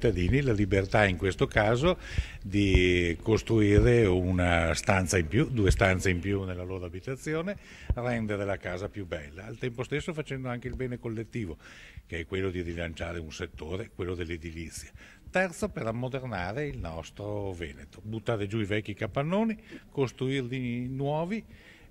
cittadini la libertà in questo caso di costruire una stanza in più, due stanze in più nella loro abitazione, rendere la casa più bella, al tempo stesso facendo anche il bene collettivo, che è quello di rilanciare un settore, quello dell'edilizia. Terzo, per ammodernare il nostro Veneto, buttare giù i vecchi capannoni, costruirli nuovi,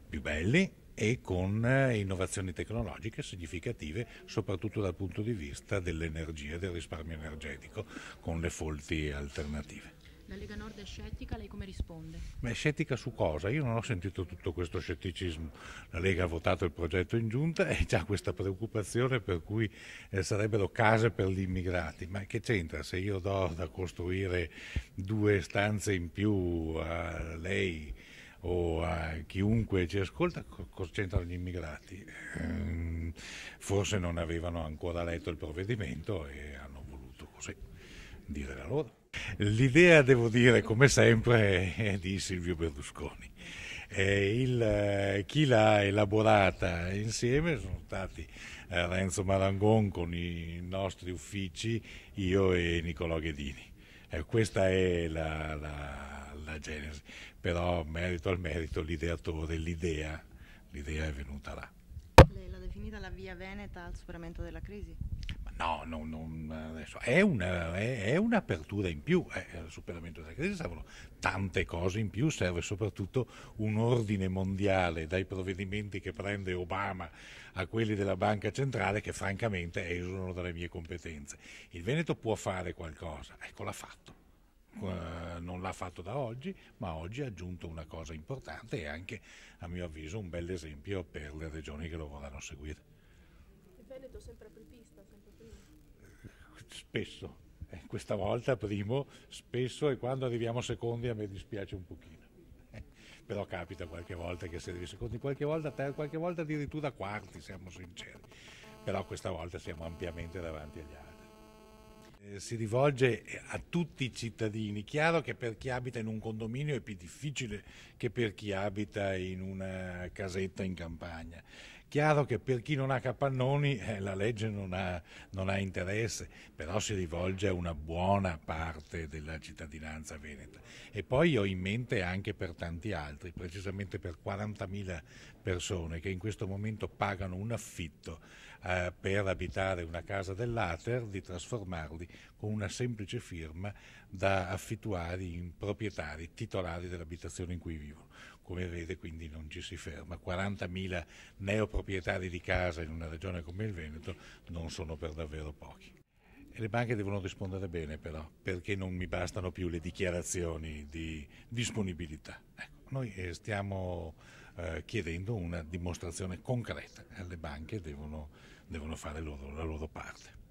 più belli, e con eh, innovazioni tecnologiche significative soprattutto dal punto di vista dell'energia e del risparmio energetico con le fonti alternative. La Lega Nord è scettica, lei come risponde? Ma è scettica su cosa? Io non ho sentito tutto questo scetticismo. La Lega ha votato il progetto in giunta e già questa preoccupazione per cui eh, sarebbero case per gli immigrati. Ma che c'entra? Se io do da costruire due stanze in più a lei o a chiunque ci ascolta concentrano gli immigrati. Ehm, forse non avevano ancora letto il provvedimento e hanno voluto così dire la loro. L'idea, devo dire, come sempre, è di Silvio Berlusconi. Eh, il, chi l'ha elaborata insieme sono stati eh, Renzo Marangon con i nostri uffici, io e Nicolò Ghedini. Eh, questa è la, la, la, genesi, però merito al merito l'ideatore, l'idea, l'idea è venuta là. Lei l'ha definita la via veneta al superamento della crisi? No, no, no adesso. È, una, è, è, un'apertura in più, eh, al superamento della crisi servono tante cose in più, serve soprattutto un ordine mondiale dai provvedimenti che prende Obama a quelli della Banca Centrale che francamente esulano dalle mie competenze. Il Veneto può fare qualcosa, ecco l'ha fatto. Uh, non l'ha fatto da oggi, ma oggi ha aggiunto una cosa importante e anche, a mio avviso, un bel esempio per le regioni che lo vorranno seguire. Veneto sempre apripista, sempre primo? Spesso, eh, questa volta primo, spesso e quando arriviamo secondi a me dispiace un pochino. Eh, però capita qualche volta che si arrivi secondi, qualche volta terzo, qualche volta addirittura quarti, siamo sinceri. Però questa volta siamo ampiamente davanti agli altri eh, si rivolge a tutti i cittadini. Chiaro che per chi abita in un condominio è più difficile che per chi abita in una casetta in campagna. Chiaro che per chi non ha capannoni eh, la legge non ha, non ha, interesse, però si rivolge a una buona parte della cittadinanza veneta. E poi ho in mente anche per tanti altri, precisamente per 40.000 persone che in questo momento pagano un affitto eh, per abitare una casa dell'Ater, di trasformarli con una semplice firma da affittuari in proprietari, titolari dell'abitazione in cui vivono. Come vede quindi non ci si ferma. 40.000 neoproprietari proprietari di casa in una regione come il Veneto non sono per davvero pochi. E le banche devono rispondere bene però, perché non mi bastano più le dichiarazioni di disponibilità. Ecco, noi eh, stiamo eh, chiedendo una dimostrazione concreta, le banche devono, devono fare loro, la loro parte.